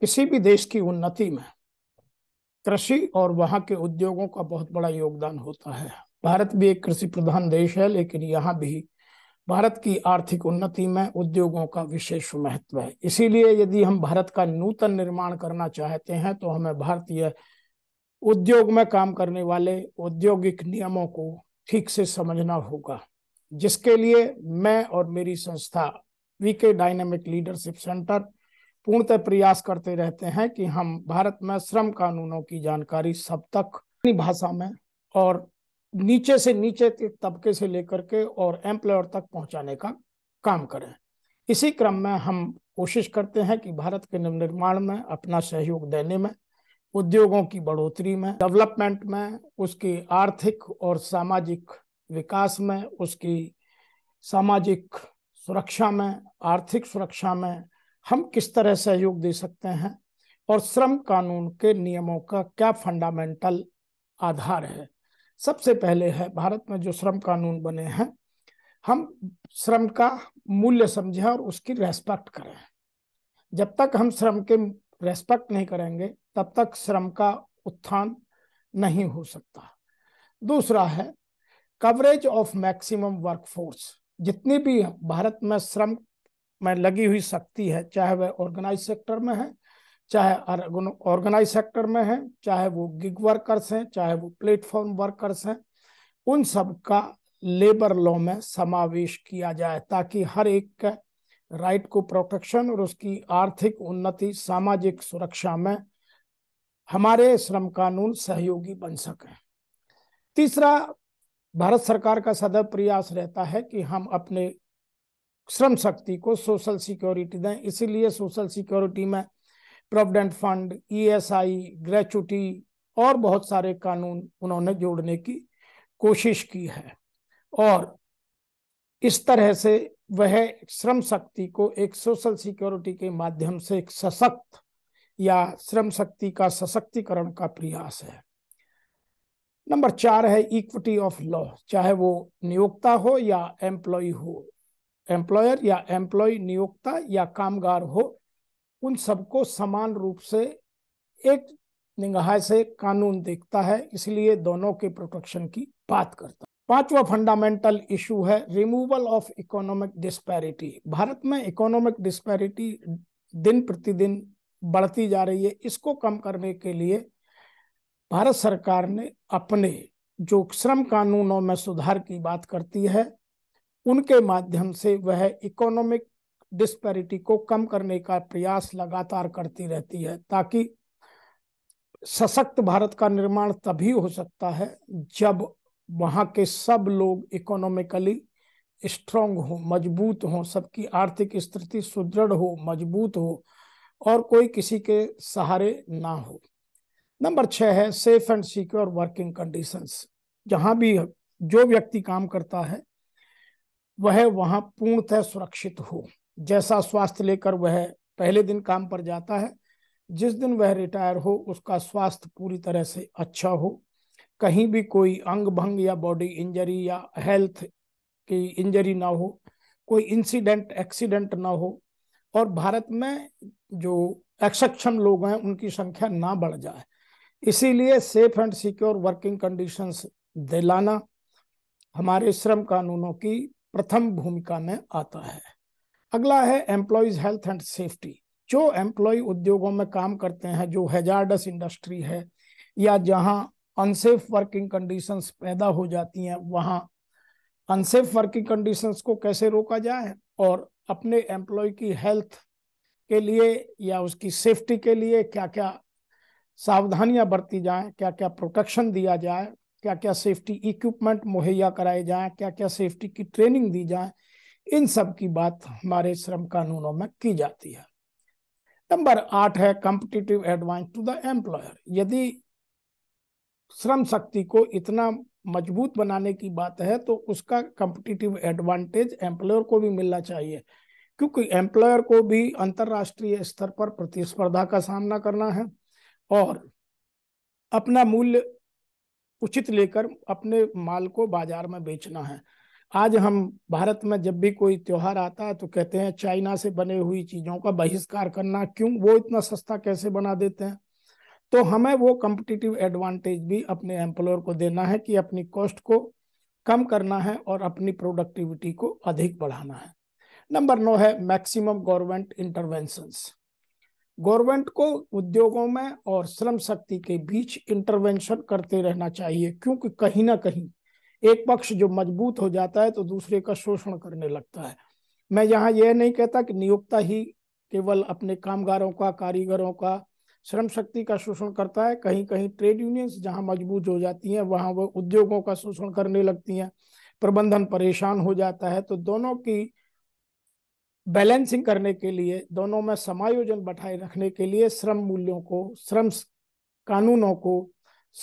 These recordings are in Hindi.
किसी भी देश की उन्नति में कृषि और वहाँ के उद्योगों का बहुत बड़ा योगदान होता है भारत भी एक कृषि प्रधान देश है लेकिन यहाँ भी भारत की आर्थिक उन्नति में उद्योगों का विशेष महत्व है इसीलिए यदि हम भारत का नूतन निर्माण करना चाहते हैं तो हमें भारतीय उद्योग में काम करने वाले औद्योगिक नियमों को ठीक से समझना होगा जिसके लिए मैं और मेरी संस्था वीके डायनेमिक लीडरशिप सेंटर पूर्णतः प्रयास करते रहते हैं कि हम भारत में श्रम कानूनों की जानकारी सब तक अपनी भाषा में और नीचे से नीचे तबके से लेकर के और एम्प्लॉयर तक पहुंचाने का काम करें इसी क्रम में हम कोशिश करते हैं कि भारत के निर्माण में अपना सहयोग देने में उद्योगों की बढ़ोतरी में डेवलपमेंट में उसकी आर्थिक और सामाजिक विकास में उसकी सामाजिक सुरक्षा में आर्थिक सुरक्षा में हम किस तरह सहयोग दे सकते हैं और श्रम कानून के नियमों का क्या फंडामेंटल आधार है सबसे पहले है भारत में जो श्रम कानून बने हैं हम श्रम का मूल्य समझें और उसकी रेस्पेक्ट करें जब तक हम श्रम के रेस्पेक्ट नहीं करेंगे तब तक श्रम का उत्थान नहीं हो सकता दूसरा है कवरेज ऑफ मैक्सिमम वर्कफोर्स जितनी भी भारत में श्रम में लगी हुई शक्ति है चाहे वह ऑर्गेनाइज सेक्टर में है चाहे ऑर्गेनाइज सेक्टर में है चाहे वो गिग वर्कर्स हैं चाहे वो प्लेटफॉर्म वर्कर्स हैं उन सब का लेबर लॉ में समावेश किया जाए ताकि हर एक का राइट को प्रोटेक्शन और उसकी आर्थिक उन्नति सामाजिक सुरक्षा में हमारे श्रम कानून सहयोगी बन सके तीसरा भारत सरकार का सदैव प्रयास रहता है कि हम अपने श्रम शक्ति को सोशल सिक्योरिटी दें इसीलिए सोशल सिक्योरिटी में प्रोविडेंट फंड ईएसआई ग्रेचुटी और बहुत सारे कानून उन्होंने जोड़ने की कोशिश की है और इस तरह से वह श्रम शक्ति को एक सोशल सिक्योरिटी के माध्यम से एक सशक्त या श्रम शक्ति का सशक्तिकरण का प्रयास है नंबर चार है इक्विटी ऑफ लॉ चाहे वो नियोक्ता हो या एम्प्लॉय हो एम्प्लॉयर या एम्प्लॉय नियोक्ता या कामगार हो उन सबको समान रूप से एक निगाह से कानून देखता है इसलिए दोनों के प्रोटेक्शन की बात करता पांचवा फंडामेंटल इशू है removal of economic disparity Bharat में इकोनॉमिक डिस्पैरिटी दिन प्रतिदिन बढ़ती जा रही है इसको कम करने के लिए भारत सरकार ने अपने जो श्रम कानूनों में सुधार की बात करती है उनके माध्यम से वह इकोनॉमिक डिस्पैरिटी को कम करने का प्रयास लगातार करती रहती है ताकि सशक्त भारत का निर्माण तभी हो सकता है जब वहाँ के सब लोग इकोनॉमिकली स्ट्रांग हो मजबूत हो सबकी आर्थिक स्थिति सुदृढ़ हो मजबूत हो और कोई किसी के सहारे ना हो नंबर छः है safe and secure working conditions जहाँ भी जो व्यक्ति काम करता है वह वहां पूर्णतः सुरक्षित हो जैसा स्वास्थ्य लेकर वह पहले दिन काम पर जाता है जिस दिन वह रिटायर हो उसका स्वास्थ्य पूरी तरह से अच्छा हो कहीं भी कोई अंग भंग या बॉडी इंजरी या हेल्थ की इंजरी ना हो कोई इंसिडेंट एक्सीडेंट ना हो और भारत में जो एक्सक्षम लोग हैं उनकी संख्या ना बढ़ जाए इसीलिए safe and secure working conditions दिलाना हमारे श्रम कानूनों की प्रथम भूमिका में आता है अगला है एम्प्लॉयज हेल्थ एंड सेफ्टी जो एम्प्लॉय उद्योगों में काम करते हैं जो हेजार्डस इंडस्ट्री है या जहां अनसेफ वर्किंग कंडीशंस पैदा हो जाती हैं वहां अनसेफ वर्किंग कंडीशंस को कैसे रोका जाए और अपने एम्प्लॉय की हेल्थ के लिए या उसकी सेफ्टी के लिए क्या क्या सावधानियां बरती जाए क्या क्या प्रोटेक्शन दिया जाए क्या क्या सेफ्टी इक्विपमेंट मुहैया कराए जाएं क्या क्या सेफ्टी की ट्रेनिंग दी जाए इन सब की बात हमारे श्रम कानूनों में की जाती है नंबर आठ है competitive advance to the employer यदि श्रम शक्ति को इतना मजबूत बनाने की बात है तो उसका कॉम्पिटिटिव एडवांटेज एम्प्लॉयर को भी मिलना चाहिए क्योंकि एम्प्लॉयर को भी अंतरराष्ट्रीय स्तर पर प्रतिस्पर्धा का सामना करना है और अपना मूल्य उचित लेकर अपने माल को बाजार में बेचना है आज हम भारत में जब भी कोई त्योहार आता है तो कहते हैं चाइना से बने हुई चीजों का बहिष्कार करना क्यों वो इतना सस्ता कैसे बना देते हैं तो हमें वो कम्पिटिटिव एडवांटेज भी अपने एम्प्लॉयर को देना है कि अपनी कॉस्ट को कम करना है और अपनी प्रोडक्टिविटी को अधिक बढ़ाना है नंबर नौ है मैक्सिमम गवर्नमेंट इंटरवेंशंस गवर्नमेंट को उद्योगों में और श्रम शक्ति के बीच इंटरवेंशन करते रहना चाहिए क्योंकि कहीं ना कहीं एक पक्ष जो मजबूत हो जाता है तो दूसरे का शोषण करने लगता है मैं यहाँ यह नहीं कहता कि नियोक्ता ही केवल अपने कामगारों का कारीगरों का श्रम शक्ति का शोषण करता है कहीं कहीं ट्रेड यूनियंस जहाँ मजबूत हो जाती हैं वहाँ वह उद्योगों का शोषण करने लगती हैं प्रबंधन परेशान हो जाता है तो दोनों की बैलेंसिंग करने के लिए दोनों में समायोजन बैठाए रखने के लिए श्रम मूल्यों को श्रम कानूनों को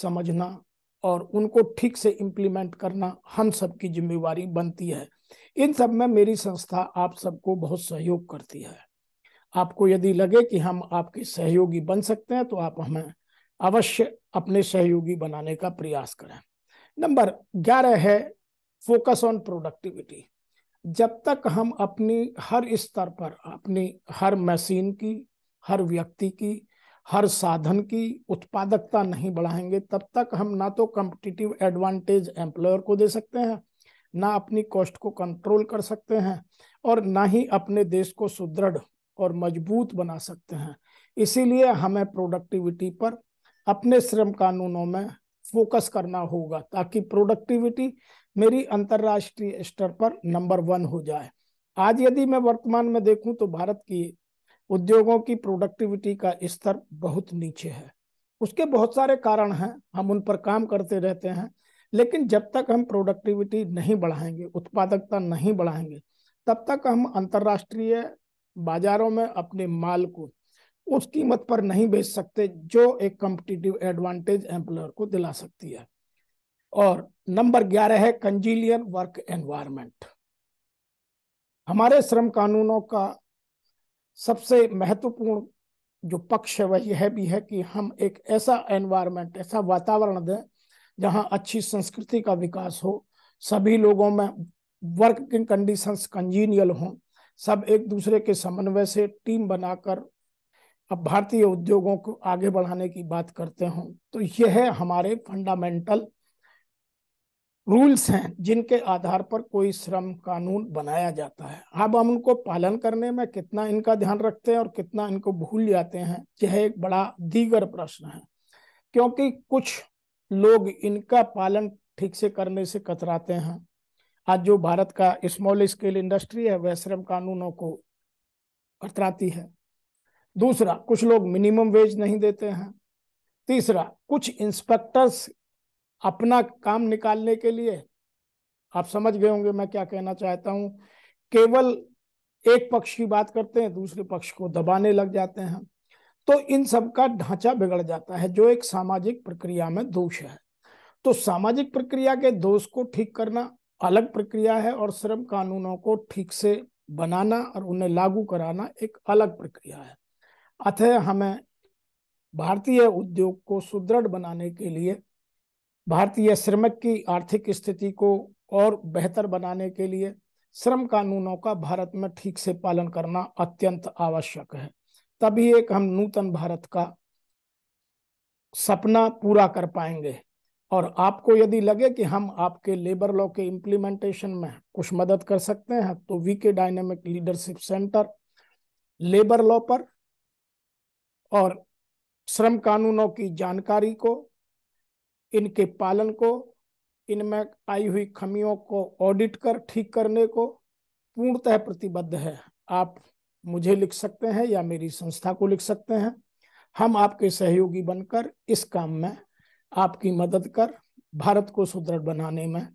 समझना और उनको ठीक से इम्प्लीमेंट करना हम सबकी जिम्मेवारी बनती है इन सब में मेरी संस्था आप सबको बहुत सहयोग करती है आपको यदि लगे कि हम आपके सहयोगी बन सकते हैं तो आप हमें अवश्य अपने सहयोगी बनाने का प्रयास करें नंबर ग्यारह है फोकस ऑन प्रोडक्टिविटी जब तक हम अपनी हर स्तर पर अपनी हर मशीन की हर व्यक्ति की हर साधन की उत्पादकता नहीं बढ़ाएंगे तब तक हम ना तो कम्पिटिटिव एडवांटेज एम्प्लॉयर को दे सकते हैं ना अपनी कॉस्ट को कंट्रोल कर सकते हैं और ना ही अपने देश को सुदृढ़ और मजबूत बना सकते हैं इसीलिए हमें प्रोडक्टिविटी पर अपने श्रम कानूनों में फोकस करना होगा ताकि प्रोडक्टिविटी मेरी अंतर्राष्ट्रीय स्तर पर नंबर वन हो जाए आज यदि मैं वर्तमान में देखूं तो भारत की उद्योगों की प्रोडक्टिविटी का स्तर बहुत नीचे है उसके बहुत सारे कारण हैं हम उन पर काम करते रहते हैं लेकिन जब तक हम प्रोडक्टिविटी नहीं बढ़ाएंगे उत्पादकता नहीं बढ़ाएंगे तब तक हम अंतर्राष्ट्रीय बाजारों में अपने माल को उस कीमत पर नहीं बेच सकते जो एक कम्पिटिटिव एडवांटेज एम्प्लॉयर को दिला सकती है और नंबर ग्यारह है कंजीलियन वर्क एनवायरनमेंट हमारे श्रम कानूनों का सबसे महत्वपूर्ण जो पक्ष है वह यह भी है कि हम एक ऐसा एनवायरनमेंट ऐसा वातावरण दें जहां अच्छी संस्कृति का विकास हो सभी लोगों में वर्किंग कंडीशंस कंजीनियल हों सब एक दूसरे के समन्वय से टीम बनाकर अब भारतीय उद्योगों को आगे बढ़ाने की बात करते हों तो यह है हमारे फंडामेंटल रूल्स हैं जिनके आधार पर कोई श्रम कानून बनाया जाता है अब हम उनको पालन करने में कितना इनका ध्यान रखते हैं और कितना इनको भूल जाते हैं यह एक बड़ा दीगर प्रश्न है क्योंकि कुछ लोग इनका पालन ठीक से करने से कतराते हैं आज जो भारत का स्मॉल स्केल इंडस्ट्री है वह श्रम कानूनों को कतराती है दूसरा कुछ लोग मिनिमम वेज नहीं देते हैं तीसरा कुछ इंस्पेक्टर्स अपना काम निकालने के लिए आप समझ गए होंगे मैं क्या कहना चाहता हूं केवल एक पक्ष की बात करते हैं दूसरे पक्ष को दबाने लग जाते हैं तो इन सब का ढांचा बिगड़ जाता है जो एक सामाजिक प्रक्रिया में दोष है तो सामाजिक प्रक्रिया के दोष को ठीक करना अलग प्रक्रिया है और श्रम कानूनों को ठीक से बनाना और उन्हें लागू कराना एक अलग प्रक्रिया है अतः हमें भारतीय उद्योग को सुदृढ़ बनाने के लिए भारतीय श्रमिक की आर्थिक स्थिति को और बेहतर बनाने के लिए श्रम कानूनों का भारत में ठीक से पालन करना अत्यंत आवश्यक है तभी एक हम नूतन भारत का सपना पूरा कर पाएंगे और आपको यदि लगे कि हम आपके लेबर लॉ के इम्प्लीमेंटेशन में कुछ मदद कर सकते हैं तो VK dynamic leadership centre labour law पर और श्रम कानूनों की जानकारी को इनके पालन को इनमें आई हुई खमियों को ऑडिट कर ठीक करने को पूर्णतः प्रतिबद्ध है आप मुझे लिख सकते हैं या मेरी संस्था को लिख सकते हैं हम आपके सहयोगी बनकर इस काम में आपकी मदद कर भारत को सुदृढ़ बनाने में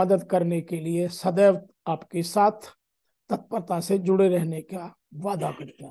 मदद करने के लिए सदैव आपके साथ तत्परता से जुड़े रहने का वादा करते हैं